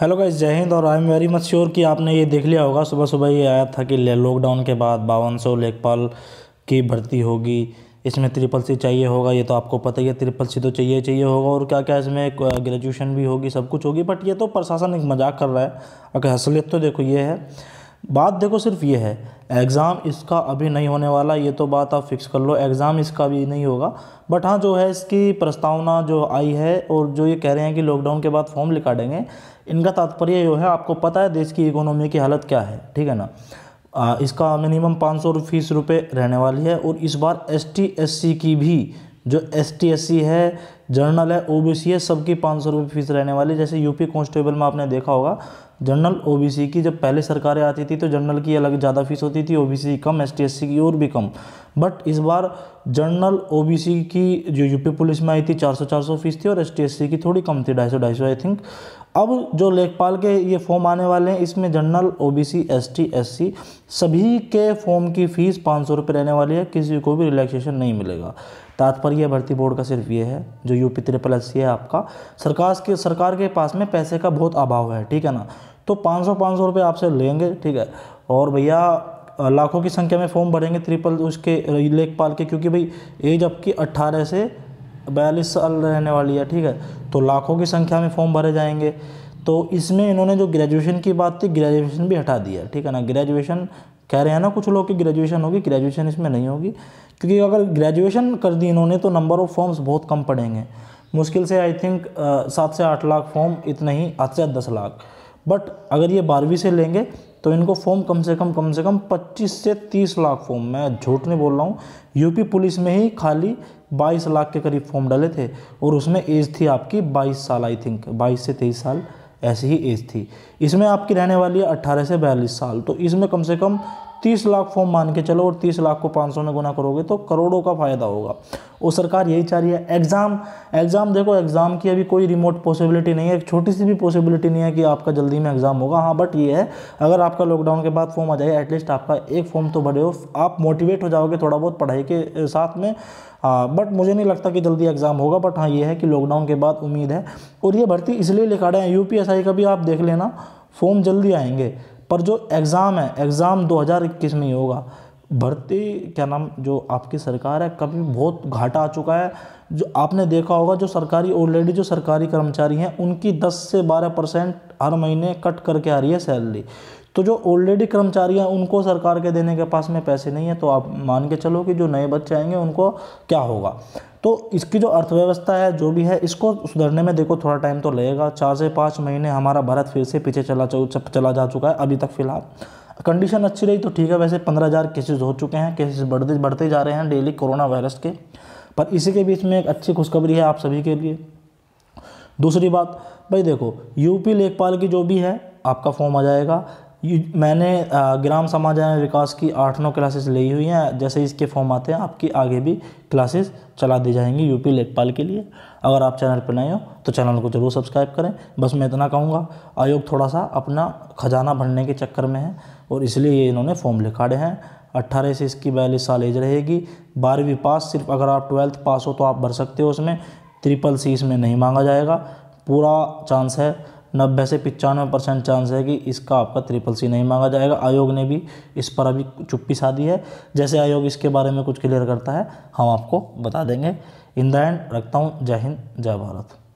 hello guys जय हिंद और I am very much sure कि आपने ये देख लिया होगा सुबह सुबह ये आया था कि लॉकडाउन के बाद बावन सौ लेखपाल की भर्ती होगी इसमें त्रिपल सी चाहिए होगा ये तो आपको पता ही है त्रिपल सी तो चाहिए चाहिए होगा और क्या क्या इसमें ग्रेजुएशन भी होगी सब कुछ होगी बट ये तो प्रशासन एक मजाक कर रहा है अगर असलियत तो देखो ये है बात देखो सिर्फ ये है एग्ज़ाम इसका अभी नहीं होने वाला ये तो बात आप फिक्स कर लो एग्ज़ाम इसका भी नहीं होगा बट हाँ जो है इसकी प्रस्तावना जो आई है और जो ये कह रहे हैं कि लॉकडाउन के बाद फॉर्म लिखा देंगे इनका तात्पर्य जो है आपको पता है देश की इकोनॉमी की हालत क्या है ठीक है ना आ, इसका मिनिमम पाँच सौ फीस रुपये रहने वाली है और इस बार एस टी एस सी की भी जो एस टी एस सी है जर्नल है ओ बी सी है सबकी पाँच सौ रुपये फीस रहने वाली जैसे यूपी कॉन्स्टेबल में आपने देखा होगा जनरल ओबीसी की जब पहले सरकारें आती थी तो जनरल की अलग ज़्यादा फीस होती थी ओबीसी कम एस सी की और भी कम बट इस बार जनरल ओबीसी की जो यूपी पुलिस में आई थी चार सौ फीस थी और सी की थोड़ी कम थी ढाई सौ ढाई सौ आई थिंक अब जो लेखपाल के ये फॉर्म आने वाले हैं इसमें जनरल ओबीसी एसटी एससी सभी के फॉर्म की फ़ीस पाँच सौ रुपये रहने वाली है किसी को भी रिलैक्सेशन नहीं मिलेगा तात्पर्य भर्ती बोर्ड का सिर्फ ये है जो यूपी त्रिपल एस है आपका सरकार के सरकार के पास में पैसे का बहुत अभाव है ठीक है ना तो पाँच सौ पाँच सौ रुपये आपसे लेंगे ठीक है और भैया लाखों की संख्या में फॉर्म भरेंगे त्रिपल उसके लेखपाल के क्योंकि भाई एज आपकी अट्ठारह से बयालीस साल रहने वाली है ठीक है तो लाखों की संख्या में फॉर्म भरे जाएंगे तो इसमें इन्होंने जो ग्रेजुएशन की बात थी ग्रेजुएशन भी हटा दिया ठीक है ना ग्रेजुएशन कह रहे हैं ना कुछ लोग कि ग्रेजुएशन होगी ग्रेजुएशन इसमें नहीं होगी क्योंकि अगर ग्रेजुएशन कर दी इन्होंने तो नंबर ऑफ़ फॉर्म्स बहुत कम पड़ेंगे मुश्किल से आई थिंक सात से आठ लाख फॉर्म इतने ही आठ से दस लाख बट अगर ये बारहवीं से लेंगे तो इनको फॉर्म कम से कम कम से कम 25 से 30 लाख फॉर्म मैं झूठ नहीं बोल रहा हूँ यूपी पुलिस में ही खाली 22 लाख के करीब फॉर्म डाले थे और उसमें एज थी आपकी 22 साल आई थिंक 22 से 23 साल ऐसी ही एज थी इसमें आपकी रहने वाली है अट्ठारह से बयालीस साल तो इसमें कम से कम तीस लाख फॉर्म मान के चलो और तीस लाख को पाँच सौ में गुना करोगे तो करोड़ों का फायदा होगा और सरकार यही चाह रही है एग्ज़ाम एग्ज़ाम देखो एग्ज़ाम की अभी कोई रिमोट पॉसिबिलिटी नहीं है एक छोटी सी भी पॉसिबिलिटी नहीं है कि आपका जल्दी में एग्ज़ाम होगा हाँ बट ये है अगर आपका लॉकडाउन के बाद फॉर्म आ जाए एटलीस्ट आपका एक फॉर्म तो भरे हो आप मोटिवेट हो जाओगे थोड़ा बहुत पढ़ाई के साथ में हाँ बट मुझे नहीं लगता कि जल्दी एग्ज़ाम होगा बट हाँ ये है कि लॉकडाउन के बाद उम्मीद है और ये भर्ती इसलिए लिखा रहे हैं यू का भी आप देख लेना फॉर्म जल्दी आएंगे पर जो एग्ज़ाम है एग्ज़ाम 2021 में ही होगा भर्ती क्या नाम जो आपकी सरकार है कभी बहुत घाटा आ चुका है जो आपने देखा होगा जो सरकारी ऑलरेडी जो सरकारी कर्मचारी हैं उनकी 10 से 12 परसेंट हर महीने कट करके आ रही है सैलरी तो जो ऑलरेडी कर्मचारी हैं उनको सरकार के देने के पास में पैसे नहीं है तो आप मान के चलो कि जो नए बच्चे आएंगे उनको क्या होगा तो इसकी जो अर्थव्यवस्था है जो भी है इसको सुधरने में देखो थोड़ा टाइम तो लगेगा चार से पाँच महीने हमारा भारत फिर से पीछे चला चला जा चुका है अभी तक फिलहाल कंडीशन अच्छी रही तो ठीक है वैसे पंद्रह हज़ार केसेज हो चुके हैं केसेज बढ़ते बढ़ते जा रहे हैं डेली कोरोना वायरस के पर इसी के बीच में एक अच्छी खुशखबरी है आप सभी के लिए दूसरी बात भाई देखो यूपी लेखपाल की जो भी है आपका फॉर्म आ जाएगा मैंने ग्राम समाज विकास की आठ नौ क्लासेस ली हुई हैं जैसे इसके फॉर्म आते हैं आपकी आगे भी क्लासेस चला दी जाएंगी यूपी लेखपाल के लिए अगर आप चैनल पर नए हो तो चैनल को ज़रूर सब्सक्राइब करें बस मैं इतना कहूँगा आयोग थोड़ा सा अपना खजाना भरने के चक्कर में है और इसलिए ये इन्होंने फॉर्म लिखाड़े हैं अट्ठारह से इसकी बयालीस साल एज रहेगी बारहवीं पास सिर्फ अगर आप ट्वेल्थ पास हो तो आप भर सकते हो उसमें ट्रिपल सी इसमें नहीं मांगा जाएगा पूरा चांस है नब्बे से पचानवे परसेंट चांस है कि इसका आपका ट्रिपल सी नहीं मांगा जाएगा आयोग ने भी इस पर अभी चुप्पी साधी है जैसे आयोग इसके बारे में कुछ क्लियर करता है हम आपको बता देंगे इन द एंड रखता हूँ जय हिंद जय भारत